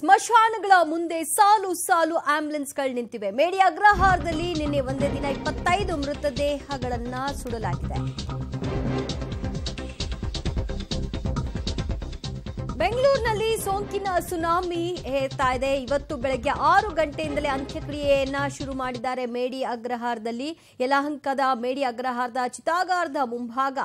ಸ್ಮಶಾನಗಳ ಮುಂದೆ ಸಾಲು ಸಾಲು ಆಂಬ್ಯುಲೆನ್ಸ್ಗಳು ನಿಂತಿವೆ ಮೇಡಿ ಅಗ್ರಹಾರದಲ್ಲಿ ನಿನ್ನೆ ಒಂದೇ ದಿನ ಇಪ್ಪತ್ತೈದು ಮೃತದೇಹಗಳನ್ನ ಸುಡಲಾಗಿದೆ ಬೆಂಗಳೂರಿನಲ್ಲಿ ಸೋಂಕಿನ ಸುನಾಮಿ ಹೇಳ್ತಾ ಇದೆ ಇವತ್ತು ಬೆಳಗ್ಗೆ ಆರು ಗಂಟೆಯಿಂದಲೇ ಅಂತ್ಯಕ್ರಿಯೆಯನ್ನ ಶುರು ಮಾಡಿದ್ದಾರೆ ಮೇಡಿ ಅಗ್ರಹಾರದಲ್ಲಿ ಯಲಹಂಕದ ಮೇಡಿ ಅಗ್ರಹಾರದ ಚಿತಾಗಾರದ ಮುಂಭಾಗ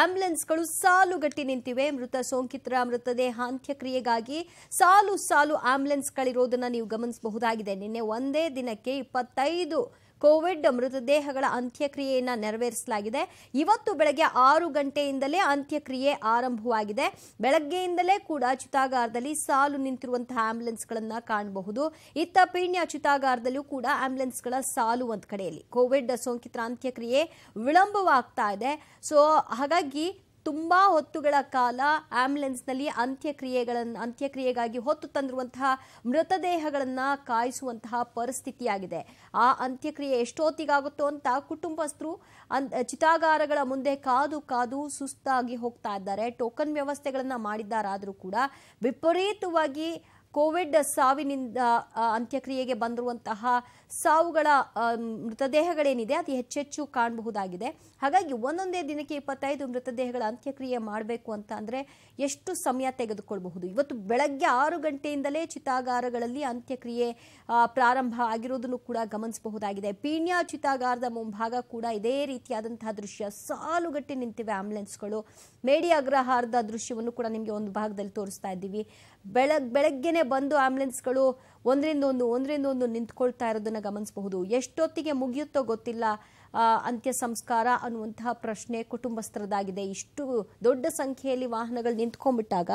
ಆಂಬ್ಯುಲೆನ್ಸ್ಗಳು ಸಾಲುಗಟ್ಟಿ ನಿಂತಿವೆ ಮೃತ ಸೋಂಕಿತರ ಮೃತದೇಹ ಅಂತ್ಯಕ್ರಿಯೆಗಾಗಿ ಸಾಲು ಸಾಲು ಆಂಬ್ಯುಲೆನ್ಸ್ಗಳಿರೋದನ್ನ ನೀವು ಗಮನಿಸಬಹುದಾಗಿದೆ ನಿನ್ನೆ ಒಂದೇ ದಿನಕ್ಕೆ ಇಪ್ಪತ್ತೈದು ಕೋವಿಡ್ ಮೃತದೇಹಗಳ ಅಂತ್ಯಕ್ರಿಯೆಯನ್ನು ನೆರವೇರಿಸಲಾಗಿದೆ ಇವತ್ತು ಬೆಳಗ್ಗೆ ಆರು ಗಂಟೆಯಿಂದಲೇ ಅಂತ್ಯಕ್ರಿಯೆ ಆರಂಭವಾಗಿದೆ ಬೆಳಗ್ಗೆಯಿಂದಲೇ ಕೂಡ ಚಿತಾಗಾರದಲ್ಲಿ ಸಾಲು ನಿಂತಿರುವಂತಹ ಆಂಬ್ಯುಲೆನ್ಸ್ಗಳನ್ನು ಕಾಣಬಹುದು ಇತ್ತ ಪೀಣ್ಯ ಚಿತಾಗಾರದಲ್ಲೂ ಕೂಡ ಆಂಬ್ಯುಲೆನ್ಸ್ಗಳ ಸಾಲು ಒಂದು ಕಡೆಯಲ್ಲಿ ಕೋವಿಡ್ ಸೋಂಕಿತರ ಅಂತ್ಯಕ್ರಿಯೆ ವಿಳಂಬವಾಗ್ತಾ ಇದೆ ಸೊ ಹಾಗಾಗಿ ತುಂಬ ಹೊತ್ತುಗಳ ಕಾಲ ಆಂಬ್ಯುಲೆನ್ಸ್ನಲ್ಲಿ ಅಂತ್ಯಕ್ರಿಯೆಗಳನ್ನು ಅಂತ್ಯಕ್ರಿಯೆಗಾಗಿ ಹೊತ್ತು ತಂದಿರುವಂತಹ ಮೃತದೇಹಗಳನ್ನು ಕಾಯಿಸುವಂತಹ ಪರಿಸ್ಥಿತಿಯಾಗಿದೆ ಆ ಅಂತ್ಯಕ್ರಿಯೆ ಎಷ್ಟೊತ್ತಿಗಾಗುತ್ತೋ ಅಂತ ಕುಟುಂಬಸ್ಥರು ಅನ್ ಚಿತಾಗಾರಗಳ ಮುಂದೆ ಕಾದು ಕಾದು ಸುಸ್ತಾಗಿ ಹೋಗ್ತಾ ಇದ್ದಾರೆ ಟೋಕನ್ ವ್ಯವಸ್ಥೆಗಳನ್ನು ಮಾಡಿದ್ದಾರಾದರೂ ಕೂಡ ವಿಪರೀತವಾಗಿ ಕೋವಿಡ್ ಸಾವಿನಿಂದ ಅಂತ್ಯಕ್ರಿಯೆಗೆ ಬಂದಿರುವಂತಹ ಸಾವುಗಳ ಮೃತದೇಹಗಳೇನಿದೆ ಅತಿ ಹೆಚ್ಚೆಚ್ಚು ಕಾಣಬಹುದಾಗಿದೆ ಹಾಗಾಗಿ ಒಂದೊಂದೇ ದಿನಕ್ಕೆ ಇಪ್ಪತ್ತೈದು ಮೃತದೇಹಗಳ ಅಂತ್ಯಕ್ರಿಯೆ ಮಾಡಬೇಕು ಅಂತ ಅಂದರೆ ಎಷ್ಟು ಸಮಯ ತೆಗೆದುಕೊಳ್ಳಬಹುದು ಇವತ್ತು ಬೆಳಗ್ಗೆ ಆರು ಗಂಟೆಯಿಂದಲೇ ಚಿತಾಗಾರಗಳಲ್ಲಿ ಅಂತ್ಯಕ್ರಿಯೆ ಪ್ರಾರಂಭ ಆಗಿರೋದನ್ನು ಕೂಡ ಗಮನಿಸಬಹುದಾಗಿದೆ ಪೀಣ್ಯ ಚಿತಾಗಾರದ ಮುಂಭಾಗ ಕೂಡ ಇದೇ ರೀತಿಯಾದಂತಹ ದೃಶ್ಯ ಸಾಲುಗಟ್ಟಿ ನಿಂತಿವೆ ಆಂಬ್ಯುಲೆನ್ಸ್ಗಳು ಮೇಡಿ ಅಗ್ರಹಾರದ ದೃಶ್ಯವನ್ನು ಕೂಡ ನಿಮಗೆ ಒಂದು ಭಾಗದಲ್ಲಿ ತೋರಿಸ್ತಾ ಇದ್ದೀವಿ ಬೆಳಗ್ ಬೆಳಗ್ಗೆ ಬಂದು ಆಂಬ್ಯುಲೆನ್ಸ್ಗಳು ಒಂದರಿಂದ ಒಂದು ಒಂದರಿಂದ ಒಂದು ನಿಂತ್ಕೊಳ್ತಾ ಇರೋದನ್ನು ಗಮನಿಸಬಹುದು ಎಷ್ಟೊತ್ತಿಗೆ ಮುಗಿಯುತ್ತೋ ಗೊತ್ತಿಲ್ಲ ಅಂತ್ಯ ಸಂಸ್ಕಾರ ಅನ್ನುವಂತಹ ಪ್ರಶ್ನೆ ಕುಟುಂಬಸ್ಥರದಾಗಿದೆ ಇಷ್ಟು ದೊಡ್ಡ ಸಂಖ್ಯೆಯಲ್ಲಿ ವಾಹನಗಳು ನಿಂತ್ಕೊಂಡ್ಬಿಟ್ಟಾಗ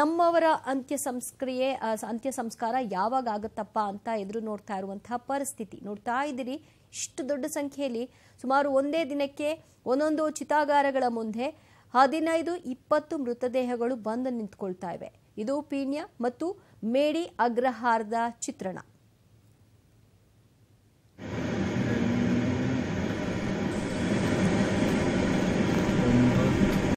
ನಮ್ಮವರ ಅಂತ್ಯ ಸಂಸ್ಕ್ರಿಯೆ ಅಂತ್ಯ ಸಂಸ್ಕಾರ ಯಾವಾಗ ಆಗುತ್ತಪ್ಪ ಅಂತ ಎದುರು ನೋಡ್ತಾ ಇರುವಂತಹ ಪರಿಸ್ಥಿತಿ ನೋಡ್ತಾ ಇದ್ದೀರಿ ಇಷ್ಟು ದೊಡ್ಡ ಸಂಖ್ಯೆಯಲ್ಲಿ ಸುಮಾರು ಒಂದೇ ದಿನಕ್ಕೆ ಒಂದೊಂದು ಚಿತಾಗಾರಗಳ ಮುಂದೆ ಹದಿನೈದು ಇಪ್ಪತ್ತು ಮೃತದೇಹಗಳು ಬಂದು ನಿಂತ್ಕೊಳ್ತಾ ಇವೆ ಇದು ಪೀಣ್ಯ ಮತ್ತು ಮೇಡಿ ಅಗ್ರಹಾರದ ಚಿತ್ರಣ